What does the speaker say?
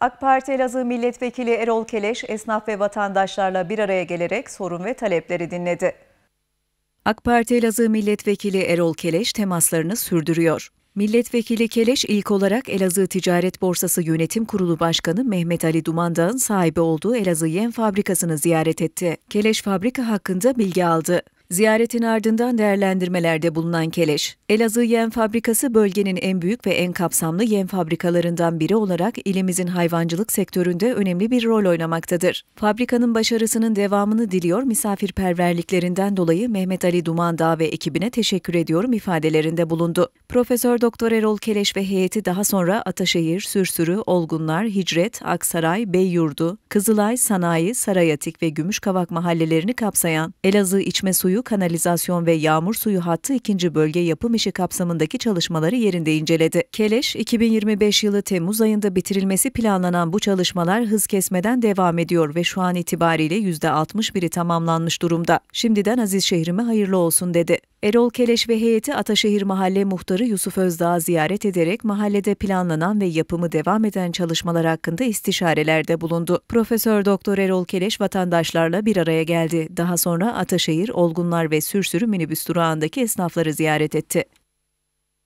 AK Parti Elazığ Milletvekili Erol Keleş esnaf ve vatandaşlarla bir araya gelerek sorun ve talepleri dinledi. AK Parti Elazığ Milletvekili Erol Keleş temaslarını sürdürüyor. Milletvekili Keleş ilk olarak Elazığ Ticaret Borsası Yönetim Kurulu Başkanı Mehmet Ali Dumandağ'ın sahibi olduğu Elazığ Yem Fabrikası'nı ziyaret etti. Keleş fabrika hakkında bilgi aldı. Ziyaretin ardından değerlendirmelerde bulunan Keleş, Elazığ Yem Fabrikası bölgenin en büyük ve en kapsamlı yem fabrikalarından biri olarak ilimizin hayvancılık sektöründe önemli bir rol oynamaktadır. Fabrikanın başarısının devamını diliyor, misafirperverliklerinden dolayı Mehmet Ali Duman Dumandağ ve ekibine teşekkür ediyorum ifadelerinde bulundu. Profesör Doktor Erol Keleş ve heyeti daha sonra Ataşehir, Sürsürü, Olgunlar, Hicret, Aksaray, Beyyurdu, Kızılay, Sanayi, Sarayatik ve Gümüşkavak mahallelerini kapsayan Elazığ içme suyu, kanalizasyon ve yağmur suyu hattı ikinci bölge yapım işi kapsamındaki çalışmaları yerinde inceledi. Keleş, 2025 yılı Temmuz ayında bitirilmesi planlanan bu çalışmalar hız kesmeden devam ediyor ve şu an itibariyle %61'i tamamlanmış durumda. Şimdiden Aziz şehrime hayırlı olsun dedi. Erol Keleş ve heyeti Ataşehir Mahalle Muhtarı Yusuf Özdağ'ı ziyaret ederek mahallede planlanan ve yapımı devam eden çalışmalar hakkında istişarelerde bulundu. Profesör Doktor Erol Keleş vatandaşlarla bir araya geldi. Daha sonra Ataşehir, Olgunlar ve Sürsürü minibüs durağındaki esnafları ziyaret etti.